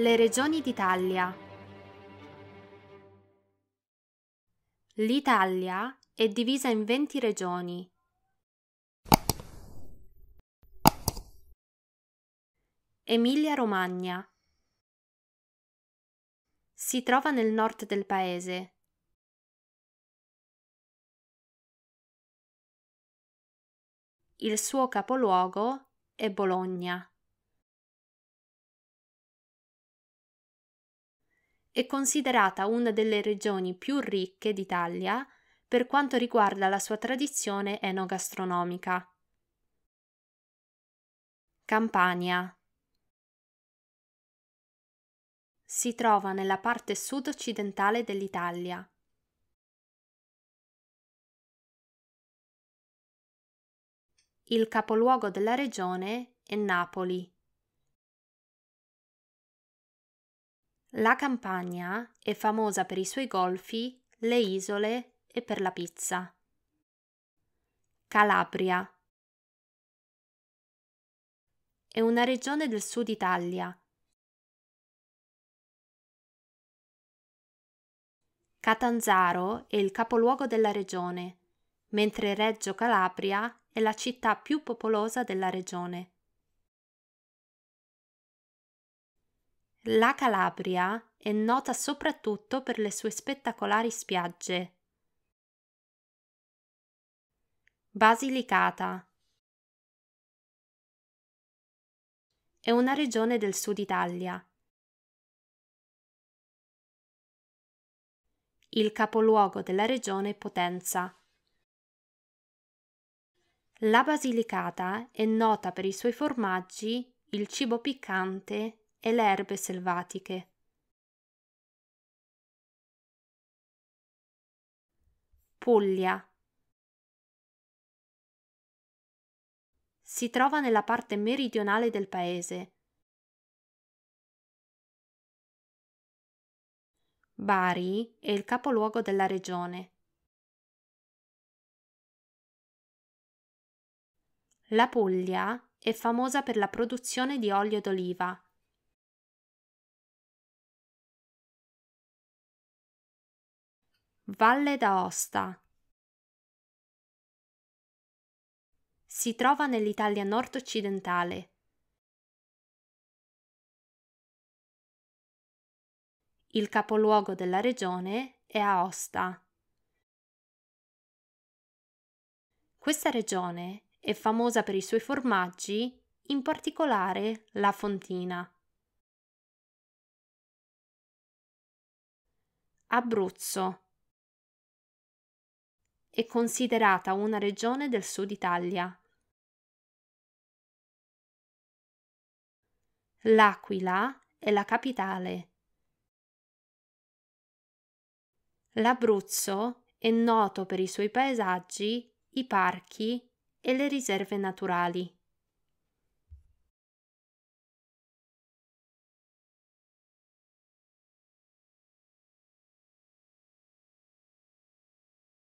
Le regioni d'Italia. L'Italia è divisa in 20 regioni. Emilia-Romagna. Si trova nel nord del paese. Il suo capoluogo è Bologna. è considerata una delle regioni più ricche d'Italia per quanto riguarda la sua tradizione enogastronomica. Campania Si trova nella parte sud-occidentale dell'Italia. Il capoluogo della regione è Napoli. La Campania è famosa per i suoi golfi, le isole e per la pizza. Calabria è una regione del sud Italia. Catanzaro è il capoluogo della regione, mentre Reggio Calabria è la città più popolosa della regione. La Calabria è nota soprattutto per le sue spettacolari spiagge. Basilicata È una regione del sud Italia. Il capoluogo della regione è Potenza. La Basilicata è nota per i suoi formaggi, il cibo piccante e le erbe selvatiche. Puglia. Si trova nella parte meridionale del paese. Bari è il capoluogo della regione. La Puglia è famosa per la produzione di olio d'oliva, Valle d'Aosta. Si trova nell'Italia nord-occidentale. Il capoluogo della regione è Aosta. Questa regione è famosa per i suoi formaggi, in particolare la fontina. Abruzzo è considerata una regione del sud Italia. L'Aquila è la capitale. L'Abruzzo è noto per i suoi paesaggi, i parchi e le riserve naturali.